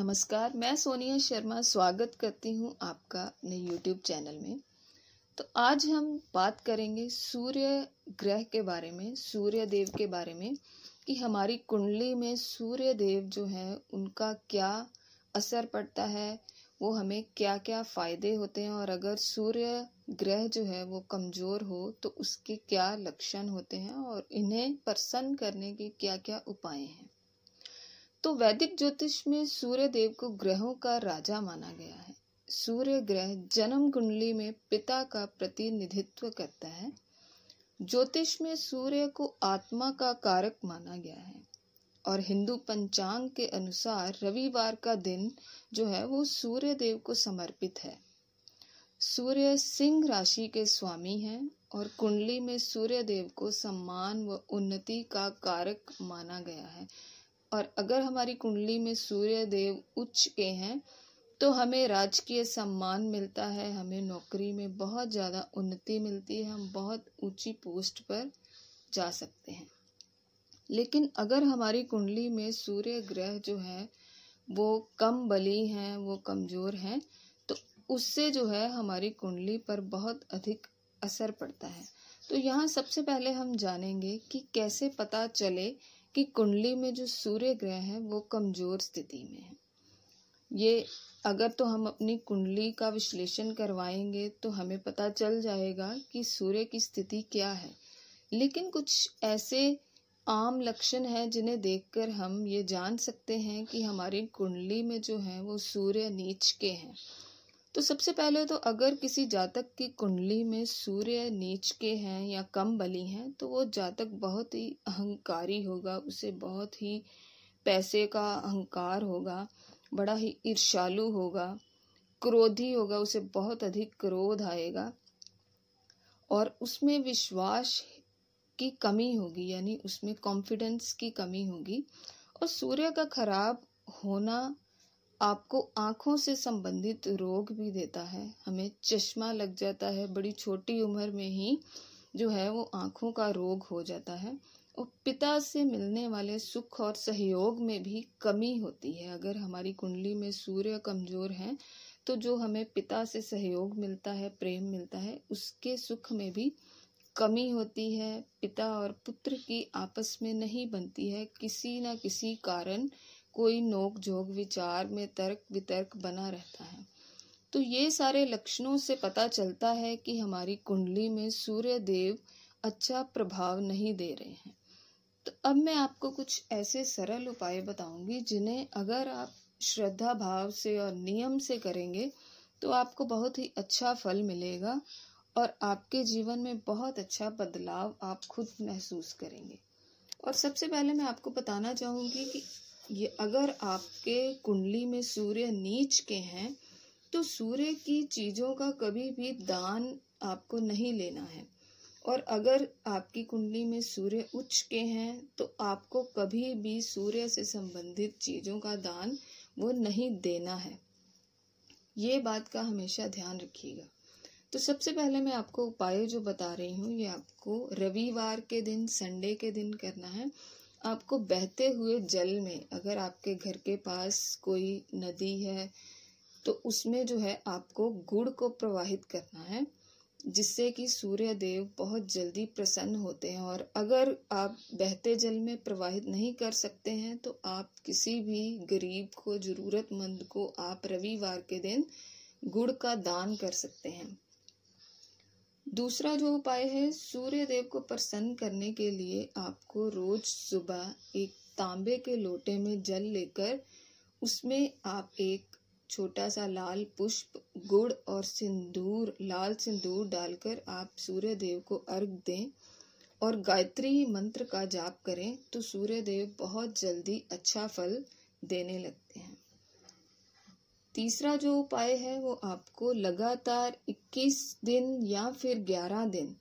नमस्कार मैं सोनिया शर्मा स्वागत करती हूँ आपका अपने यूट्यूब चैनल में तो आज हम बात करेंगे सूर्य ग्रह के बारे में सूर्य देव के बारे में कि हमारी कुंडली में सूर्य देव जो है उनका क्या असर पड़ता है वो हमें क्या क्या फ़ायदे होते हैं और अगर सूर्य ग्रह जो है वो कमज़ोर हो तो उसके क्या लक्षण होते हैं और इन्हें प्रसन्न करने के क्या क्या उपाय हैं तो वैदिक ज्योतिष में सूर्य देव को ग्रहों का राजा माना गया है सूर्य ग्रह जन्म कुंडली में पिता का प्रतिनिधित्व करता है ज्योतिष में सूर्य को आत्मा का कारक माना गया है और हिंदू पंचांग के अनुसार रविवार का दिन जो है वो सूर्य देव को समर्पित है सूर्य सिंह राशि के स्वामी हैं और कुंडली में सूर्य देव को सम्मान व उन्नति का कारक माना गया है और अगर हमारी कुंडली में सूर्य देव उच्च के हैं तो हमें राजकीय सम्मान मिलता है हमें नौकरी में बहुत ज़्यादा उन्नति मिलती है हम बहुत ऊंची पोस्ट पर जा सकते हैं लेकिन अगर हमारी कुंडली में सूर्य ग्रह जो है वो कम बली हैं वो कमज़ोर हैं तो उससे जो है हमारी कुंडली पर बहुत अधिक असर पड़ता है तो यहाँ सबसे पहले हम जानेंगे कि कैसे पता चले कि कुंडली में जो सूर्य ग्रह है वो कमज़ोर स्थिति में है ये अगर तो हम अपनी कुंडली का विश्लेषण करवाएंगे तो हमें पता चल जाएगा कि सूर्य की स्थिति क्या है लेकिन कुछ ऐसे आम लक्षण हैं जिन्हें देखकर हम ये जान सकते हैं कि हमारी कुंडली में जो है वो सूर्य नीच के हैं तो सबसे पहले तो अगर किसी जातक की कुंडली में सूर्य नीच के हैं या कम बली हैं तो वो जातक बहुत ही अहंकारी होगा उसे बहुत ही पैसे का अहंकार होगा बड़ा ही ईर्षालु होगा क्रोधी होगा उसे बहुत अधिक क्रोध आएगा और उसमें विश्वास की कमी होगी यानी उसमें कॉन्फिडेंस की कमी होगी और सूर्य का खराब होना आपको आँखों से संबंधित रोग भी देता है हमें चश्मा लग जाता है बड़ी छोटी उम्र में ही जो है वो आँखों का रोग हो जाता है और पिता से मिलने वाले सुख और सहयोग में भी कमी होती है अगर हमारी कुंडली में सूर्य कमज़ोर है तो जो हमें पिता से सहयोग मिलता है प्रेम मिलता है उसके सुख में भी कमी होती है पिता और पुत्र की आपस में नहीं बनती है किसी न किसी कारण कोई नोक झोंक विचार में तर्क वितर्क बना रहता है तो ये सारे लक्षणों से पता चलता है कि हमारी कुंडली में सूर्य देव अच्छा प्रभाव नहीं दे रहे हैं तो अब मैं आपको कुछ ऐसे सरल उपाय बताऊंगी जिन्हें अगर आप श्रद्धा भाव से और नियम से करेंगे तो आपको बहुत ही अच्छा फल मिलेगा और आपके जीवन में बहुत अच्छा बदलाव आप खुद महसूस करेंगे और सबसे पहले मैं आपको बताना चाहूंगी कि ये अगर आपके कुंडली में सूर्य नीच के हैं तो सूर्य की चीज़ों का कभी भी दान आपको नहीं लेना है और अगर आपकी कुंडली में सूर्य उच्च के हैं तो आपको कभी भी सूर्य से संबंधित चीज़ों का दान वो नहीं देना है ये बात का हमेशा ध्यान रखिएगा तो सबसे पहले मैं आपको उपाय जो बता रही हूँ ये आपको रविवार के दिन संडे के दिन करना है आपको बहते हुए जल में अगर आपके घर के पास कोई नदी है तो उसमें जो है आपको गुड़ को प्रवाहित करना है जिससे कि सूर्य देव बहुत जल्दी प्रसन्न होते हैं और अगर आप बहते जल में प्रवाहित नहीं कर सकते हैं तो आप किसी भी गरीब को ज़रूरतमंद को आप रविवार के दिन गुड़ का दान कर सकते हैं दूसरा जो उपाय है सूर्य देव को प्रसन्न करने के लिए आपको रोज सुबह एक तांबे के लोटे में जल लेकर उसमें आप एक छोटा सा लाल पुष्प गुड़ और सिंदूर लाल सिंदूर डालकर आप सूर्य देव को अर्घ दें और गायत्री मंत्र का जाप करें तो सूर्य देव बहुत जल्दी अच्छा फल देने लगते हैं तीसरा जो उपाय है वो आपको लगातार 21 दिन या फिर 11 दिन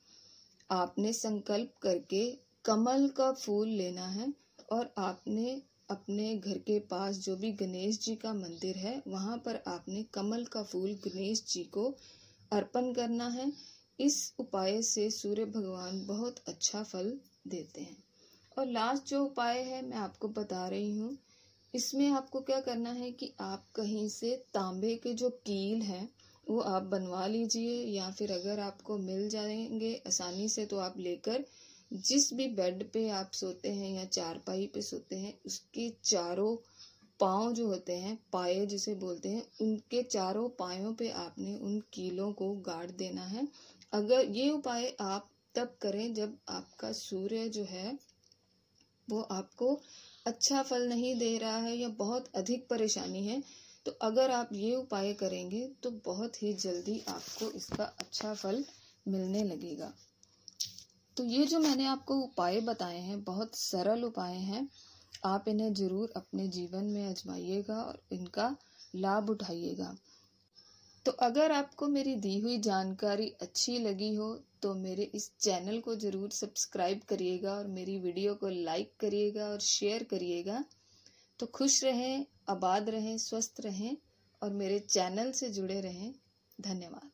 आपने संकल्प करके कमल का फूल लेना है और आपने अपने घर के पास जो भी गणेश जी का मंदिर है वहाँ पर आपने कमल का फूल गणेश जी को अर्पण करना है इस उपाय से सूर्य भगवान बहुत अच्छा फल देते हैं और लास्ट जो उपाय है मैं आपको बता रही हूँ इसमें आपको क्या करना है कि आप कहीं से तांबे के जो कील हैं वो आप बनवा लीजिए या फिर अगर आपको मिल जाएंगे आसानी से तो आप लेकर जिस भी बेड पे आप सोते हैं या चारपाई पे सोते हैं उसके चारों पाँव जो होते हैं पाए जिसे बोलते हैं उनके चारों पायों पे आपने उन कीलों को गाड़ देना है अगर ये उपाय आप तब करें जब आपका सूर्य जो है वो आपको अच्छा फल नहीं दे रहा है या बहुत अधिक परेशानी है तो अगर आप ये उपाय करेंगे तो बहुत ही जल्दी आपको इसका अच्छा फल मिलने लगेगा तो ये जो मैंने आपको उपाय बताए हैं बहुत सरल उपाय हैं आप इन्हें ज़रूर अपने जीवन में आजमाइएगा और इनका लाभ उठाइएगा तो अगर आपको मेरी दी हुई जानकारी अच्छी लगी हो तो मेरे इस चैनल को ज़रूर सब्सक्राइब करिएगा और मेरी वीडियो को लाइक करिएगा और शेयर करिएगा तो खुश रहें आबाद रहें स्वस्थ रहें और मेरे चैनल से जुड़े रहें धन्यवाद